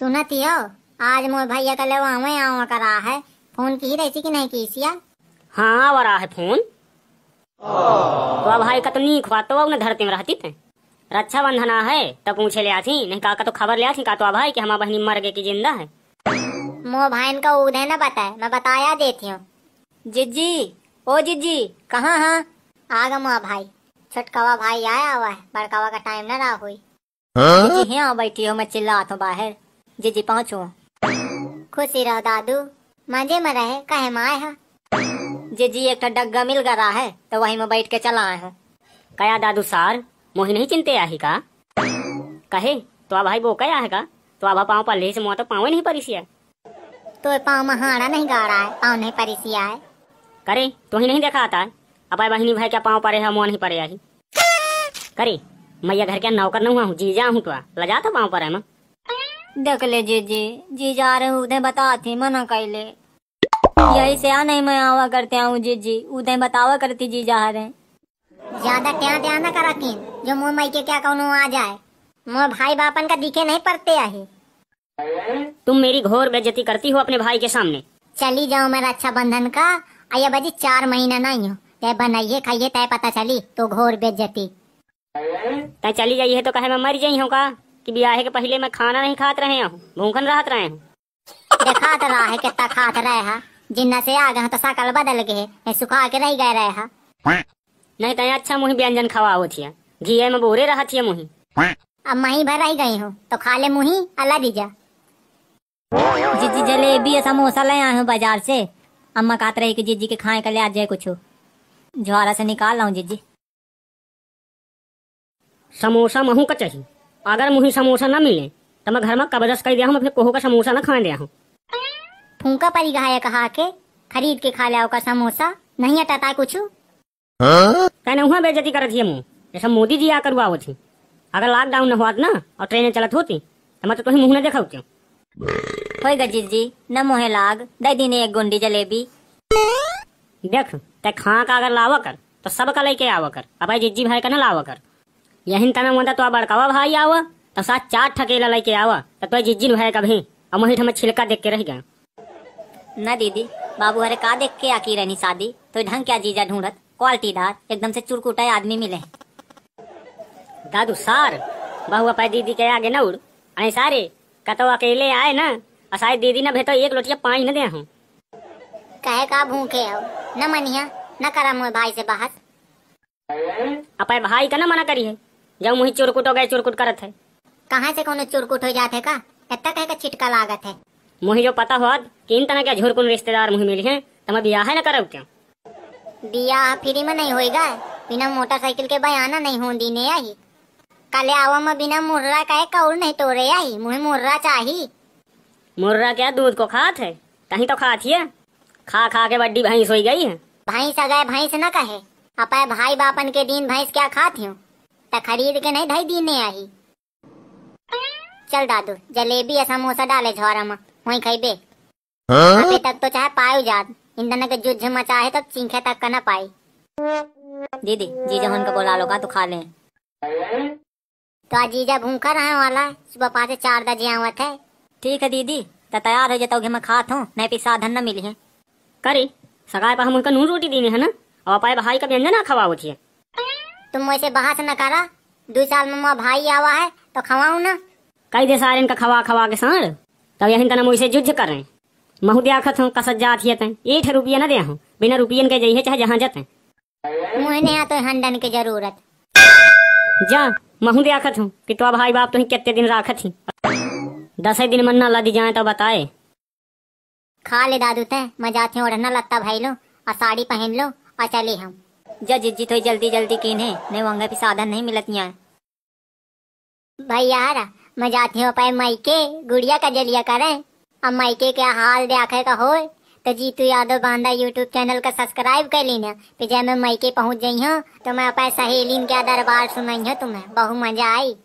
सुनती हो आज मोर भैया कल आवे कर रहा है फोन की रही थी कि नहीं की सिया हाँ वो रहा है फोन तो भाई का तो नीक हुआ तो उन्हें धरती में रहती थे रक्षा बंधन है तो पूछे लिया थी नहीं का का तो खबर लिया थी का तो भाई की हमारा बहनी मर गए की जिंदा है मो भाई का उदय ना पता है मैं बताया देती हूँ जिजी ओ जिजी कहाँ हाँ आ गए माँ भाई छोटकावा भाई आया हुआ है बड़कावा का टाइम ना रहा हुई हाँ जी हाँ बैठी हो मैं चिल्ला हूँ बाहर जी जी पहुँचो खुशी रहो दादू मजे में रहे कहे माए है जी जी एक डग्गा मिल गया है तो वही में बैठ के चला आए हूँ कया दादू सार मोही नहीं चिंते आही का कहे तो आ भाई वो कया है का तो आभा पाँव पल्ले से मुआ तो पाँव नहीं परिसिया तो पाँव में नहीं गा रहा है पाँव नहीं परिसिया है करे तो ही नहीं देखा आता अब आई बहनी भाई क्या पाँव परे है मुआ नहीं पड़े आही करे मैया घर के नौकर न हुआ हूँ जी हूँ तो लजा था तो पाँव पर मैं देख ले जी जी जी जा रहे उदय बता थी मना ले यही से आ नहीं मैं आवा करते हूँ जी जी उदय बतावा करती जी जा रहे ज्यादा क्या ध्यान न करा किन जो मुँह मई के क्या कहू आ जाए मोह भाई बापन का दिखे नहीं पड़ते आही तुम मेरी घोर बेजती करती हो अपने भाई के सामने चली जाओ मेरा अच्छा बंधन का आया बजी चार महीना नहीं हो तय बनाइए खाइए तय पता चली तो घोर बेजती तय चली जाइए तो कहे मैं मर जाई हूँ का कि बियाहे के पहले मैं खाना नहीं खात रहे हूँ भूखन रहत रहे हूँ रहा है कितना खात रहे हा जिन्ना से आ गए तो सकल बदल गए सुखा के रह गए रहे हा नहीं तो अच्छा मुही व्यंजन खवाओ थी घी में बोरे रहा थी मुही अब मही भर रह गई हूँ तो खा ले मुही अल्लाह दीजा जीजी जलेबी या समोसा ले आये हूँ बाजार से अम्मा कहत रही कि जीजी के खाए का ले आ जाए कुछ ज्वाला से निकाल रहा हूँ जीजी समोसा महू का चाहिए अगर मुझे समोसा न मिले तो मैं घर में कबरस कर दिया हूँ अपने कोहो का समोसा न खा दिया हूँ फूका परी गहा कहा के खरीद के खा लिया का समोसा नहीं अटाता कुछ कहने वहाँ बेजती करत है मुँह जैसा मोदी जी आकर हुआ होती अगर लॉकडाउन न हुआ ना और ट्रेनें चलत होती तो मैं तो तुम्हें मुँह न देखा क्यों होई गजीत जी न मुहे लाग दे दिन एक गुंडी जलेबी देख ते खा का अगर लावा कर तो सब का लेके आवा कर अब जीजी भाई का ना लावा कर यही तमे मुदा तो बड़कावा भाई आव तो साथ चार ठकेला लेके आव तो तुम जिज्जी भाई कभी हम वही हमें छिलका देख के रह गया न दीदी बाबू अरे का देख के आकी रहनी शादी तो ढंग क्या जीजा ढूंढत क्वालिटी दार एकदम से चुरकुटा आदमी मिले दादू सार बहु पाए दीदी के आगे न उड़ अरे सारे कतो अकेले आए ना असाय दीदी ना भेतो एक लोटिया पानी न दे हूं कहे का भूखे हो न मनिया न करा मोर भाई से बहस अपाय भाई का ना मना करी है जब वही चुरकुट हो गए चुरकुट करत है कहाँ से कौन चुरकुट हो जाते का इतना कहकर छिटका लागत है मुही जो पता हुआ किन तरह के झुरकुन रिश्तेदार मुही मिली है तुम ब्याह न करो क्यों बियाह फ्री में नहीं होएगा बिना मोटरसाइकिल के बयाना नहीं होंदी ने आई कल आवा में बिना मुर्रा का कौर नहीं तोड़े आई मुहे मुर्रा चाही मुर्रा क्या दूध को खात है कहीं तो खाती है खा खा के बड्डी भैंस हो गई है भैंस गए भैंस न कहे अपने भाई बापन के दिन भैंस क्या खाती हूँ त खरीद के नहीं धाई दीने आही चल दादू जलेबी या समोसा डाले झोरा में वहीं खाई बे अभी तक तो चाहे पायो जात इंदन के जुझ मचा है तब चिंखे तक का ना पाई दीदी जीजा हन उनको बोला लोगा तो खा ले तो आज जीजा भूखा रहे वाला सुबह पाँच से चार बजे आवा थे ठीक है दीदी तो तैयार हो जाता मैं खात हूँ नहीं पी साधन ना मिली है करे सगाए पर हम उनका नून रोटी देनी है ना और पाए भाई का व्यंजन ना खवाओ चाहिए तुम वैसे बाहर से न करा दो साल मम्मा भाई आवा है तो खवाऊ ना कई दे सारे इनका खवा खवा के सर तब तो यही तना मुझसे युद्ध कर रहे महू खत हूँ कसत जात हियत एक रुपया ना दे हूँ बिना रुपये के जाइए चाहे जहाँ जाते मुहने तो हंडन की जरूरत जा महू खत हूँ कि तो भाई बाप तुम तो कितने दिन राखत थी दस दिन मन्ना ना लदी जाए तो बताए खा ले दादू ते मैं जाती हूँ ओढ़ना लगता भाई लो और साड़ी पहन लो और चले हम जज जी तो जल्दी जल्दी कीन है नहीं वंगे भी साधन नहीं यहाँ भाई यार मैं जाती हूँ पाए माइके गुड़िया का जलिया करे अब माइके के हाल देखे का हो तो जीतू यादव बांदा यूट्यूब चैनल का सब्सक्राइब कर लेना फिर जब मैं माइके पहुँच गई हूँ तो मैं अपने सहेली के दरबार सुनाई हूँ तुम्हें बहुत मजा आई